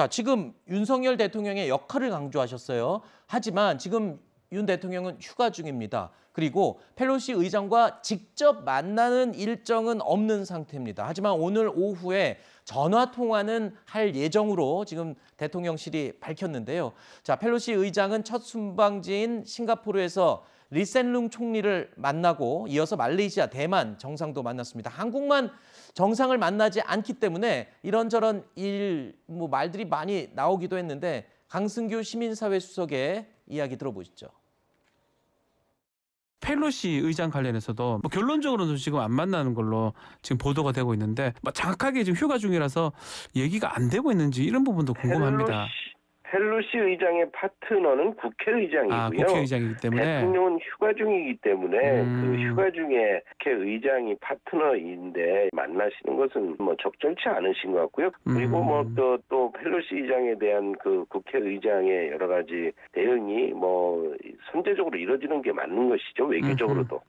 자, 지금 윤석열 대통령의 역할을 강조하셨어요. 하지만 지금 윤 대통령은 휴가 중입니다. 그리고 펠로시 의장과 직접 만나는 일정은 없는 상태입니다. 하지만 오늘 오후에 전화 통화는 할 예정으로 지금 대통령실이 밝혔는데요. 자, 펠로시 의장은 첫 순방지인 싱가포르에서 리센룽 총리를 만나고 이어서 말레이시아, 대만 정상도 만났습니다. 한국만 정상을 만나지 않기 때문에 이런저런 일, 뭐 말들이 많이 나오기도 했는데 강승규 시민사회 수석의 이야기 들어보시죠. 펠로시 의장 관련해서도 뭐 결론적으로는 지금 안 만나는 걸로 지금 보도가 되고 있는데 뭐 정확하게 지금 휴가 중이라서 얘기가 안 되고 있는지 이런 부분도 궁금합니다. 펠로시 펠로시 의장의 파트너는 국회의장이고요. 아, 국회의장이기 때문에 대통령은 휴가 중이기 때문에 음. 그 휴가 중에 국회의장이 파트너인데 만나시는 것은 뭐 적절치 않으신 것 같고요. 그리고 뭐 음. 뭐또 펠로시 의장에 대한 그 국회의장의 여러 가지 대응이 뭐 선제적으로 이루어지는 게 맞는 것이죠 외교적으로도. 음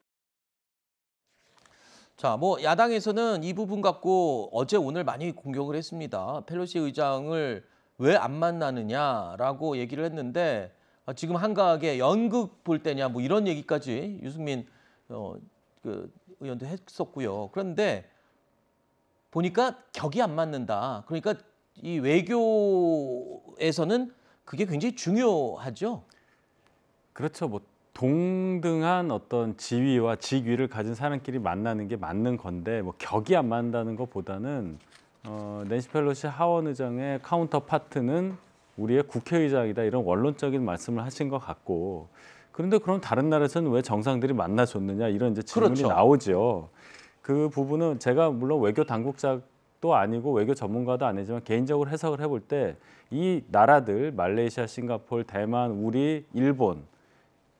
자, 뭐 야당에서는 이 부분 갖고 어제 오늘 많이 공격을 했습니다. 펠로시 의장을 왜안 만나느냐라고 얘기를 했는데 아, 지금 한가하게 연극 볼 때냐 뭐 이런 얘기까지 유승민 어, 그 의원도 했었고요. 그런데 보니까 격이 안 맞는다. 그러니까 이 외교에서는 그게 굉장히 중요하죠. 그렇죠. 뭐 동등한 어떤 지위와 직위를 가진 사람끼리 만나는 게 맞는 건데 뭐 격이 안 맞는다는 것보다는 어, 낸시 펠로시 하원 의장의 카운터파트는 우리의 국회의장이다 이런 원론적인 말씀을 하신 것 같고 그런데 그럼 다른 나라에서는 왜 정상들이 만나줬느냐 이런 이제 질문이 그렇죠. 나오죠. 그 부분은 제가 물론 외교 당국자도 아니고 외교 전문가도 아니지만 개인적으로 해석을 해볼 때 이 나라들 말레이시아, 싱가폴, 대만, 우리, 일본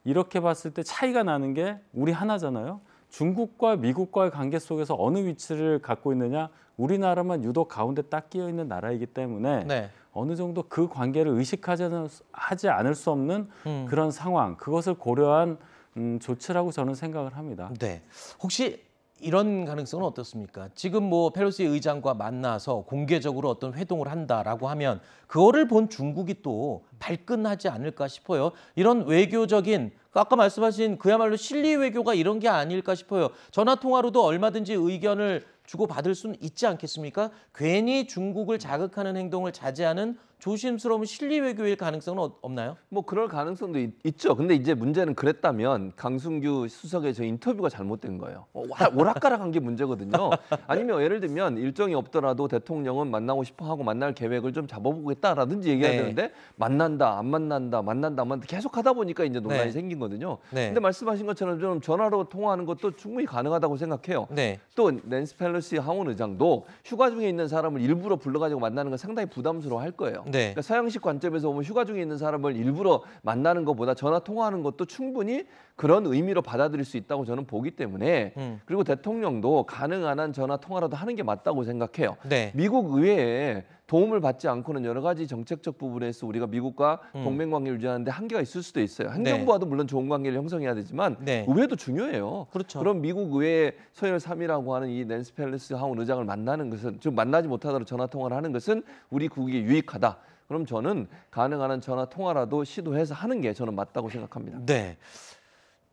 이렇게 봤을 때 차이가 나는 게 우리 하나잖아요. 중국과 미국과의 관계 속에서 어느 위치를 갖고 있느냐 우리나라만 유독 가운데 딱 끼어 있는 나라이기 때문에 네. 어느 정도 그 관계를 의식하지 않을 수 없는 음. 그런 상황 그것을 고려한 음, 조치라고 저는 생각을 합니다. 네, 혹시 이런 가능성은 어떻습니까? 지금 뭐페로시 의장과 만나서 공개적으로 어떤 회동을 한다라고 하면 그거를 본 중국이 또 발끈하지 않을까 싶어요. 이런 외교적인 그러니까 아까 말씀하신 그야말로 실리 외교가 이런 게 아닐까 싶어요. 전화 통화로도 얼마든지 의견을 주고받을 수는 있지 않겠습니까? 괜히 중국을 자극하는 행동을 자제하는 조심스러운 실리 외교일 가능성은 없나요? 뭐 그럴 가능성도 있, 죠 근데 이제 문제는 그랬다면 강승규 수석의 저 인터뷰가 잘못된 거예요. 어, 오락가락한 게 문제거든요. 아니면 예를 들면 일정이 없더라도 대통령은 만나고 싶어 하고 만날 계획을 좀 잡아보겠다라든지 얘기해야 네. 되는데 만난다 안 만난다 만난다 만 계속 하다 보니까 이제 논란이 네. 생긴 거든요. 네. 근데 말씀하신 것처럼 좀 전화로 통화하는 것도 충분히 가능하다고 생각해요. 네. 또 낸스 펠로시 하원 의장도 휴가 중에 있는 사람을 일부러 불러가지고 만나는 건 상당히 부담스러워할 거예요. 네. 그러니까 서양식 관점에서 보면 휴가 중에 있는 사람을 일부러 만나는 것보다 전화 통화하는 것도 충분히 그런 의미로 받아들일 수 있다고 저는 보기 때문에 음. 그리고 대통령도 가능한 한 전화 통화라도 하는 게 맞다고 생각해요. 네. 미국 의회에 도움을 받지 않고는 여러 가지 정책적 부분에서 우리가 미국과 음. 동맹 관계를 유지하는데 한계가 있을 수도 있어요. 행정부와도 네. 물론 좋은 관계를 형성해야 되지만 네. 의회도 중요해요. 그렇죠. 그럼 미국 의회 서열 3위라고 하는 이 낸스 펠리스 하원 의장을 만나는 것은 지금 만나지 못하더라도 전화 통화를 하는 것은 우리 국익에 유익하다. 그럼 저는 가능한 한 전화 통화라도 시도해서 하는 게 저는 맞다고 생각합니다. 네.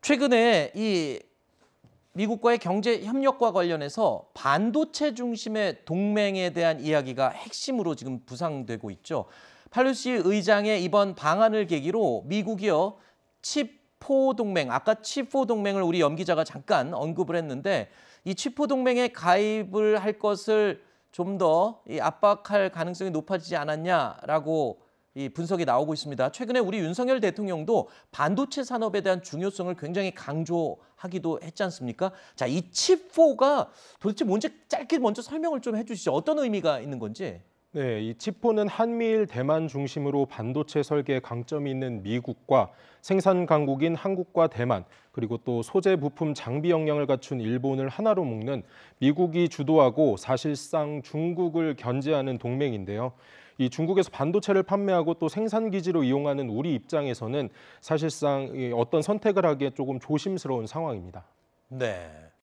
최근에 이 미국과의 경제 협력과 관련해서 반도체 중심의 동맹에 대한 이야기가 핵심으로 지금 부상되고 있죠. 팔루시 의장의 이번 방안을 계기로 미국이요 치포 동맹 아까 치포 동맹을 우리 연기자가 잠깐 언급을 했는데 이치포 동맹에 가입을 할 것을 좀 더 압박할 가능성이 높아지지 않았냐라고 이 분석이 나오고 있습니다. 최근에 우리 윤석열 대통령도 반도체 산업에 대한 중요성을 굉장히 강조하기도 했지 않습니까? 자, 이 칩4가 도대체 뭔지 짧게 먼저 설명을 좀 해주시죠. 어떤 의미가 있는 건지. 네, 이 칩포는 한미일 대만 중심으로 반도체 설계에 강점이 있는 미국과 생산 강국인 한국과 대만, 그리고 또 소재 부품 장비 역량을 갖춘 일본을 하나로 묶는 미국이 주도하고 사실상 중국을 견제하는 동맹인데요. 이 중국에서 반도체를 판매하고 또 생산 기지로 이용하는 우리 입장에서는 사실상 어떤 선택을 하기에 조금 조심스러운 상황입니다. 네.